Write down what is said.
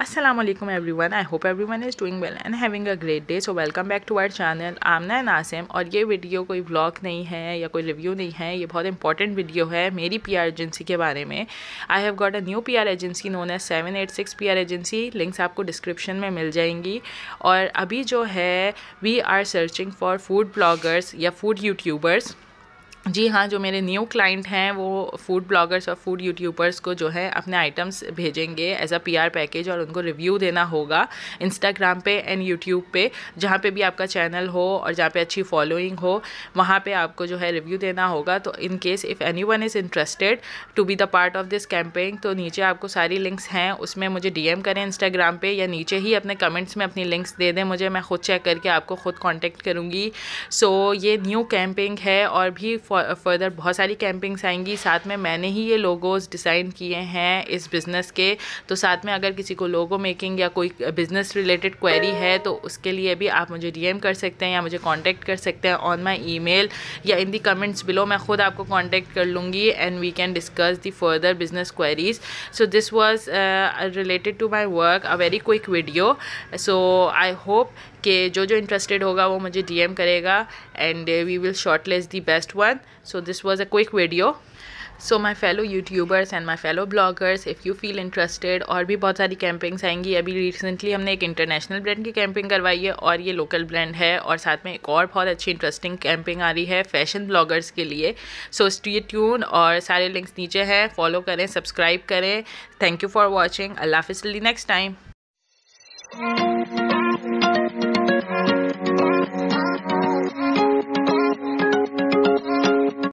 Aslam everyone I hope everyone is doing well and having a great day so welcome back to our channel Amna and Asim और ये video कोई blog नहीं है या कोई review नहीं है ये बहुत इंपॉर्टेंट वीडियो है मेरी पी आर एजेंसी के बारे में I have got a new P R agency known है seven eight six P R agency links आपको डिस्क्रिप्शन में मिल जाएंगी और अभी जो है we are searching for food bloggers या फूड यूट्यूबर्स जी हाँ जो मेरे न्यू क्लाइंट हैं वो फूड ब्लॉगर्स और फूड यूट्यूबर्स को जो है अपने आइटम्स भेजेंगे एज अ पीआर पैकेज और उनको रिव्यू देना होगा इंस्टाग्राम पे एंड यूट्यूब पे जहाँ पे भी आपका चैनल हो और जहाँ पे अच्छी फॉलोइंग हो वहाँ पे आपको जो है रिव्यू देना होगा तो in case if anyone is interested to be the part of this campaign तो नीचे आपको सारी लिंक्स हैं उसमें मुझे डी करें इंस्टाग्राम पर या नीचे ही अपने कमेंट्स में अपनी लिंक्स दे दें मुझे मैं खुद चेक करके आपको खुद कॉन्टेक्ट करूँगी सो so, ये न्यू कैंपेन है और भी फॉर फर्दर बहुत सारी कैंपिंग्स आएंगी साथ में मैंने ही ये लोगोज़ डिज़ाइन किए हैं इस बिज़नेस के तो साथ में अगर किसी को लोगो मेकिंग या कोई बिज़नेस रिलेटेड क्वेरी है तो उसके लिए भी आप मुझे डी कर सकते हैं या मुझे कॉन्टैक्ट कर सकते हैं ऑन माई ई या इन दी कमेंट्स बिलो मैं खुद आपको कॉन्टैक्ट कर लूँगी and we can discuss the further business queries so this was related to my work a very quick video so I hope कि जो जो इंटरेस्टेड होगा वो मुझे डीएम करेगा and we will short the best one So this was a quick video. So my fellow YouTubers and my fellow bloggers if you feel interested और भी बहुत सारी कैंपिंग्स आएंगी अभी रिसेंटली हमने एक इंटरनेशनल ब्रांड की कैंपिंग करवाई है और ये लोकल ब्रांड है और साथ में एक और बहुत अच्छी इंटरेस्टिंग कैंपिंग आ रही है फैशन ब्लॉगर्स के लिए सो स्टे ट्यून और सारे लिंक्स नीचे हैं फॉलो करें सब्सक्राइब करें थैंक यू फॉर वॉचिंग अल्लाह हाफिज़ नेक्स्ट टाइम